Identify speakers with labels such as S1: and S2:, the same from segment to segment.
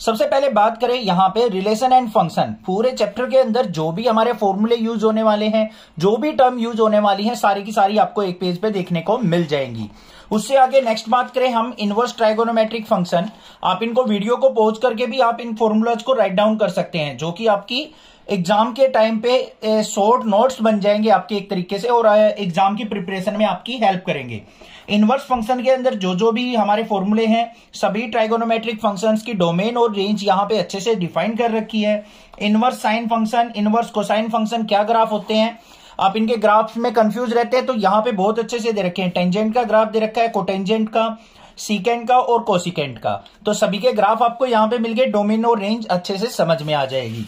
S1: सबसे पहले बात करें यहाँ पे रिलेशन एंड फंक्शन पूरे चैप्टर के अंदर जो भी हमारे फॉर्मूले यूज होने वाले हैं जो भी टर्म यूज होने वाली है सारी की सारी आपको एक पेज पे देखने को मिल जाएंगी उससे आगे नेक्स्ट बात करें हम इनवर्स ट्राइगोनोमेट्रिक फंक्शन आप इनको वीडियो को पहुंच करके भी आप इन फॉर्मूलाज को राइट डाउन कर सकते हैं जो कि आपकी एग्जाम के टाइम पे शॉर्ट नोट्स बन जाएंगे आपके एक तरीके से और एग्जाम की प्रिपरेशन में आपकी हेल्प करेंगे इनवर्स फंक्शन के अंदर जो जो भी हमारे फॉर्मूले हैं सभी ट्राइगोनोमेट्रिक फंक्शंस की डोमेन और रेंज यहाँ पे अच्छे से डिफाइन कर रखी है inverse sine function inverse cosine function क्या ग्राफ होते हैं आप इनके ग्राफ्स में कंफ्यूज रहते हैं तो यहां पे बहुत अच्छे से दे रखे हैं टेंजेंट का ग्राफ दे रखा है कोटेंजेंट का सीकेंड का और कोसिकेंट का तो सभी के ग्राफ आपको यहां पे मिल गए डोमिनो रेंज अच्छे से समझ में आ जाएगी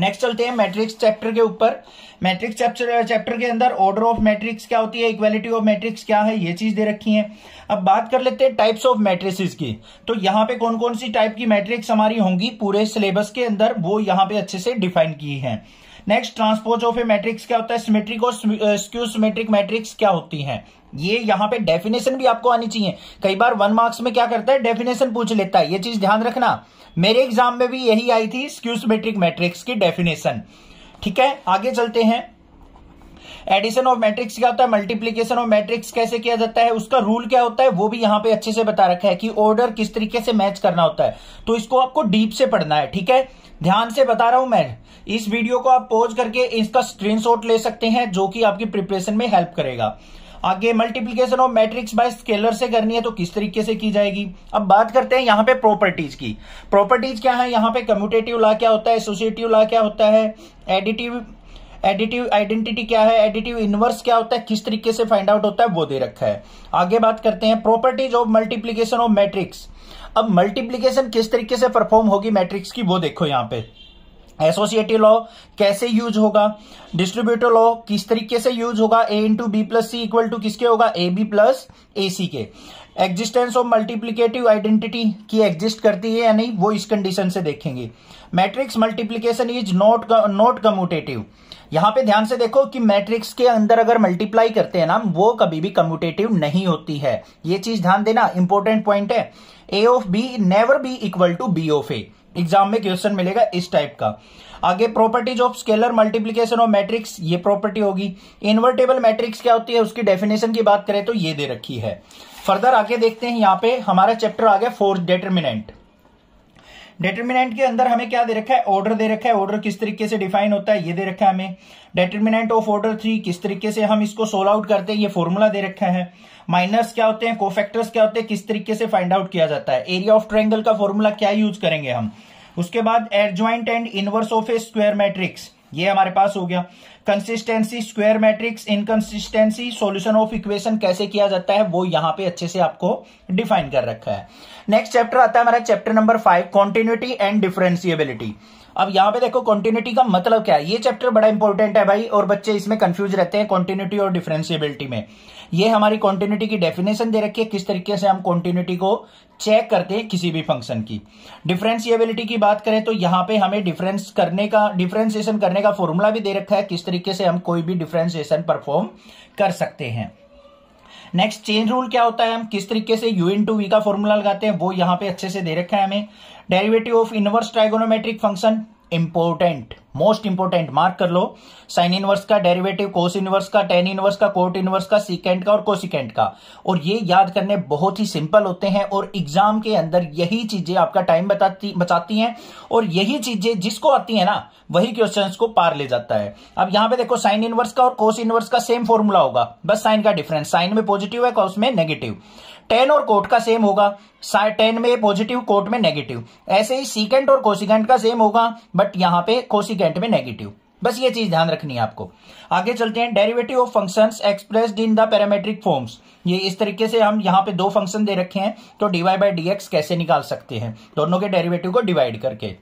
S1: नेक्स्ट चलते हैं मैट्रिक्स चैप्टर के ऊपर मैट्रिक्स चैप्टर चैप्टर के अंदर ऑर्डर ऑफ मैट्रिक्स क्या होती है इक्वालिटी ऑफ मैट्रिक्स क्या है ये चीज दे रखी है अब बात कर लेते हैं टाइप्स ऑफ मैट्रिसेस की तो यहाँ पे कौन कौन सी टाइप की मैट्रिक्स हमारी होंगी पूरे सिलेबस के अंदर वो यहाँ पे अच्छे से डिफाइन की है next transpose of a matrix क्या होता है सिमेट्रिक और स्क्यू सिमेट्रिक मैट्रिक्स क्या होती है ये यहां पे डेफिनेशन भी आपको आनी चाहिए कई बार वन मार्क्स में क्या करता है डेफिनेशन पूछ लेता है ये चीज ध्यान रखना मेरे एग्जाम में भी यही आई थी स्क्यूसमेट्रिक मैट्रिक्स की डेफिनेशन ठीक है आगे चलते हैं एडिशन ऑफ मैट्रिक्स क्या होता है मल्टीप्लीकेशन ऑफ मैट्रिक्स कैसे किया जाता है उसका रूल क्या होता है वो भी यहां पे अच्छे से बता रखा है कि ऑर्डर किस तरीके से मैच करना होता है तो इसको आपको डीप से पढ़ना है ठीक है ध्यान से बता रहा हूं मैं इस वीडियो को आप पॉज करके इसका स्क्रीन ले सकते हैं जो कि आपकी प्रिपरेशन में हेल्प करेगा आगे multiplication of matrix by scalar से करनी है तो किस तरीके से की जाएगी अब बात करते हैं यहां पे प्रॉपर्टीज की प्रॉपर्टीज क्या है यहां पे कम्यूटेटिव ला क्या होता है एसोसिएटिव ला क्या होता है एडिटिव एडिटिव आइडेंटिटी क्या है एडिटिव इनवर्स क्या होता है किस तरीके से फाइंड आउट होता है वो दे रखा है आगे बात करते हैं properties of multiplication of matrix अब मल्टीप्लीकेशन किस तरीके से परफॉर्म होगी मैट्रिक्स की वो देखो यहाँ पे एसोसिएटिव लॉ कैसे यूज होगा डिस्ट्रीब्यूटर लॉ किस तरीके से यूज होगा A into B plus C equal to किसके होगा A B plus A C के एग्जिस्टेंस ऑफ मल्टीप्लीकेटिव आइडेंटिटी की एग्जिस्ट करती है या नहीं वो इस कंडीशन से देखेंगे matrix multiplication is not not commutative यहां पे ध्यान से देखो कि मैट्रिक्स के अंदर अगर मल्टीप्लाई करते हैं ना वो कभी भी कम्यूटेटिव नहीं होती है ये चीज ध्यान देना इंपॉर्टेंट पॉइंट है A of B never B equal to B of A exam में क्वेश्चन मिलेगा इस टाइप का आगे properties of scalar multiplication of matrix ये प्रॉपर्टी होगी इन्वर्टेबल मैट्रिक्स क्या होती है उसकी डेफिनेशन की बात करें तो ये दे रखी है फर्दर आके देखते हैं यहां पे हमारा चैप्टर आ गया फोर्थ डेटर्मिनेंट डेटर्मिनेंट के अंदर हमें क्या दे रखा है ऑर्डर दे रखा है ऑर्डर किस तरीके से डिफाइन होता है ये दे रखा है हमें डेटर्मिनेंट ऑफ ऑर्डर थ्री किस तरीके से हम इसको सोल आउट करते हैं ये फॉर्मूला दे रखा है माइनर्स क्या होते हैं कोफैक्टर्स क्या होते हैं किस तरीके से फाइंड आउट किया जाता है एरिया ऑफ ट्रायंगल का फॉर्मूला क्या यूज करेंगे हम उसके बाद adjoint and inverse of a square matrix ये हमारे पास हो गया consistency square matrix inconsistency solution of equation कैसे किया जाता है वो यहां पे अच्छे से आपको डिफाइन कर रखा है नेक्स्ट चैप्टर आता है हमारा chapter number five continuity and differentiability अब यहाँ पे देखो कॉन्टिन्यूटी का मतलब क्या है ये चैप्टर बड़ा इंपॉर्टेंट है भाई और बच्चे इसमें कंफ्यूज रहते हैं कॉन्टिन्यूटी और डिफ्रेंसिएबिलिटी में ये हमारी कॉन्टिन्यूटी की डेफिनेशन दे रखी है किस तरीके से हम कॉन्टिन्यूटी को चेक करते हैं किसी भी फंक्शन की डिफ्रेंसिएबिलिटी की बात करें तो यहाँ पे हमें डिफरेंस करने का डिफ्रेंसिएशन करने का फॉर्मूला भी दे रखा है किस तरीके से हम कोई भी डिफ्रेंसिएशन परफॉर्म कर सकते हैं नेक्स्ट चेन रूल क्या होता है हम किस तरीके से यू इन टू वी का फॉर्मूला लगाते हैं वो यहां पे अच्छे से दे रखा है हमें derivative of inverse trigonometric function important most important mark कर लो साइन इनवर्स का डेरिवेटिव कोस इनवर्स का टेन इनवर्स का कोट इनवर्स का सीकेंट का और कोसिकेंड का और ये याद करने बहुत ही सिंपल होते हैं और एग्जाम के अंदर यही चीजें आपका टाइम बताती बचाती हैं और यही चीजें जिसको आती है ना वही क्वेश्चन को पार ले जाता है अब यहां पे देखो साइन इनवर्स का और कोस इनवर्स का सेम फॉर्मूला होगा बस साइन का डिफरेंस साइन में पॉजिटिव है कॉस में नेगेटिव टेन और कोट का सेम होगा टेन में पॉजिटिव कोट में नेगेटिव ऐसे ही सीकेंट और कोसिकेंट का सेम होगा बट यहां पे कोसिकेंट में नेगेटिव बस ये चीज ध्यान रखनी है आपको आगे चलते हैं derivative of functions expressed in the parametric forms ये इस तरीके से हम यहाँ पे दो फंक्शन दे रखे हैं तो डीवाई बाई डी कैसे निकाल सकते हैं दोनों के डेरिवेटिव को डिवाइड करके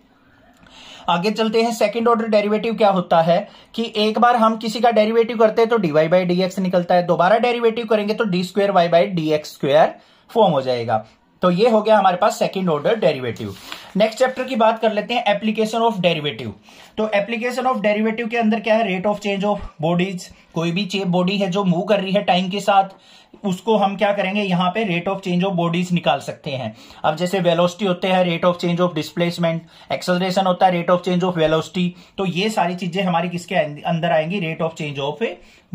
S1: आगे चलते हैं सेकंड ऑर्डर डेरिवेटिव क्या होता है कि एक बार हम किसी का डेरिवेटिव करते हैं तो डीवाई बाई डी एक्स निकलता है दोबारा डेरिवेटिव करेंगे तो D square Y by D X square form हो जाएगा तो ये हो गया हमारे पास second order derivative next chapter की बात कर लेते हैं एप्लीकेशन ऑफ डेरिवेटिव तो एप्लीकेशन ऑफ डेरिवेटिव के अंदर क्या है rate of change of bodies कोई भी बॉडी है जो मूव कर रही है टाइम के साथ उसको हम क्या करेंगे यहाँ पे rate of change of bodies निकाल सकते हैं अब जैसे वेलोसिटी होते हैं rate of change of displacement acceleration होता है rate of change of velocity तो ये सारी चीजें हमारी किसके अं-, अंदर आएंगी rate of change of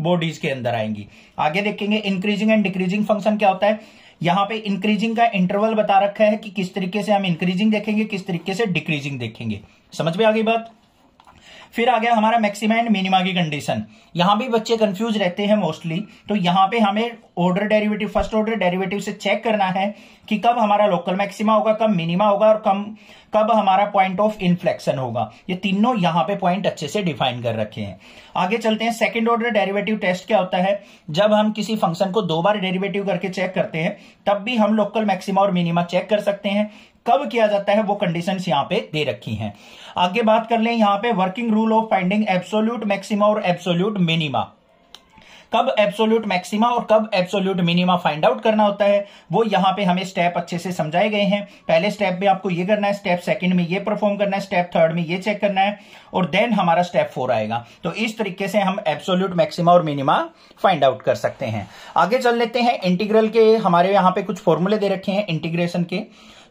S1: bodies के अंदर आएंगी आगे देखेंगे इंक्रीजिंग एंड डिक्रीजिंग फंक्शन क्या होता है यहाँ पे इंक्रीजिंग का इंटरवल बता रखा है कि किस तरीके से हम इंक्रीजिंग देखेंगे किस तरीके से डिक्रीजिंग देखेंगे समझ में आ गई बात फिर आ गया हमारा मैक्सिमा एंड मिनिमा की कंडीशन यहां भी बच्चे कंफ्यूज रहते हैं मोस्टली तो यहां पे हमें order derivative first order derivative से चेक करना है कि कब हमारा लोकल मैक्सिमा होगा कब मिनिमा होगा और कम कब हमारा पॉइंट ऑफ इन्फ्लेक्शन होगा ये तीनों यहां पे पॉइंट अच्छे से डिफाइन कर रखे हैं आगे चलते हैं सेकंड ऑर्डर डेरिवेटिव टेस्ट क्या होता है जब हम किसी फंक्शन को दो बार डेरिवेटिव करके चेक करते हैं तब भी हम लोकल मैक्सिमा और मिनिमा चेक कर सकते हैं कब किया जाता है वो कंडीशन यहां पे दे रखी हैं आगे बात कर लें यहां पे working rule of finding absolute maxima और एब्सोल्यूट मिनिमा कब एब्सोल्यूट मैक्सिमा और कब एब्सोल्यूट मिनिमा फाइंड आउट करना होता है वो यहां पे हमें स्टेप अच्छे से समझाए गए हैं पहले स्टेप में आपको ये करना है स्टेप सेकंड में ये परफॉर्म करना है स्टेप थर्ड में ये चेक करना है और देन हमारा स्टेप फोर आएगा तो इस तरीके से हम एब्सोल्यूट मैक्सिमा और मिनिमा फाइंड आउट कर सकते हैं आगे चल लेते हैं इंटीग्रल के हमारे यहाँ पे कुछ फॉर्मूले दे रखे हैं इंटीग्रेशन के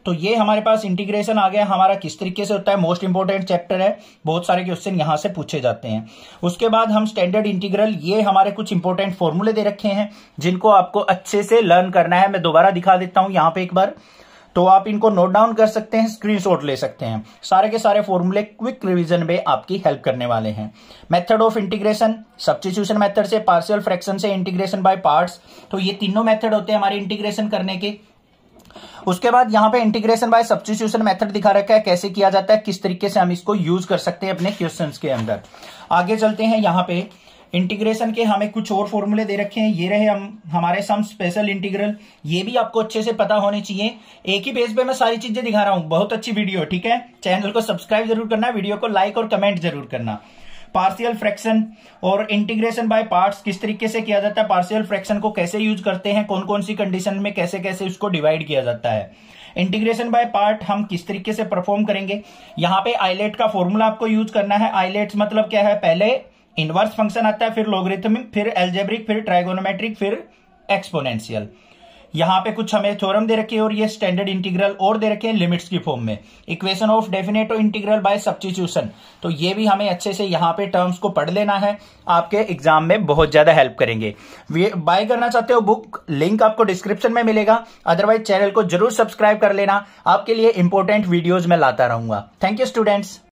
S1: तो ये हमारे पास इंटीग्रेशन आ गया हमारा किस तरीके से होता है मोस्ट इंपोर्टेंट चैप्टर है बहुत सारे क्वेश्चन यहां से पूछे जाते हैं उसके बाद हम स्टैंडर्ड इंटीग्रल ये हमारे कुछ इंपोर्टेंट फॉर्मूले दे रखे हैं जिनको आपको अच्छे से लर्न करना है मैं दोबारा दिखा देता हूं यहां पे एक बार तो आप इनको नोट डाउन कर सकते हैं स्क्रीनशॉट ले सकते हैं सारे के सारे फॉर्मूले क्विक रिवीजन में आपकी हेल्प करने वाले हैं method of integration substitution method से पार्शियल फ्रैक्शन से इंटीग्रेशन बाय पार्ट्स तो ये तीनों मेथड होते हैं हमारे इंटीग्रेशन करने के उसके बाद यहाँ पे इंटीग्रेशन बाय सब्सिट्यूशन मेथड दिखा रखा है कैसे किया जाता है किस तरीके से हम इसको यूज कर सकते हैं अपने क्वेश्चन के अंदर आगे चलते हैं यहाँ पे इंटीग्रेशन के हमें कुछ और फॉर्मूले दे रखे हैं ये रहे हम हमारे सम स्पेशल इंटीग्रल ये भी आपको अच्छे से पता होने चाहिए एक ही पेज पे मैं सारी चीजें दिखा रहा हूं बहुत अच्छी वीडियो ठीक है चैनल को सब्सक्राइब जरूर करना वीडियो को लाइक और कमेंट जरूर करना पार्सियल फ्रैक्शन और इंटीग्रेशन बाय पार्ट्स किस तरीके से किया जाता है पार्सियल फ्रैक्शन को कैसे यूज करते हैं कौन कौन सी कंडीशन में कैसे कैसे उसको डिवाइड किया जाता है इंटीग्रेशन बाय पार्ट हम किस तरीके से परफॉर्म करेंगे यहाँ पे आईलेट का फॉर्मूला आपको यूज करना है आईलेट मतलब क्या है पहले इनवर्स फंक्शन आता है फिर लोग्रिथमिक फिर एल्जेब्रिक फिर ट्राइगोनोमेट्रिक फिर एक्सपोनेंशियल यहां पे कुछ हमें थ्योरम दे रखे हैं और ये स्टैंडर्ड इंटीग्रल और दे रखे हैं लिमिट्स की फॉर्म में equation of definite integral by substitution तो ये भी हमें अच्छे से यहां पे टर्म्स को पढ़ लेना है आपके एग्जाम में बहुत ज्यादा हेल्प करेंगे बाय करना चाहते हो बुक लिंक आपको डिस्क्रिप्शन में मिलेगा अदरवाइज चैनल को जरूर सब्सक्राइब कर लेना आपके लिए इंपॉर्टेंट वीडियोज में लाता रहूंगा थैंक यू स्टूडेंट्स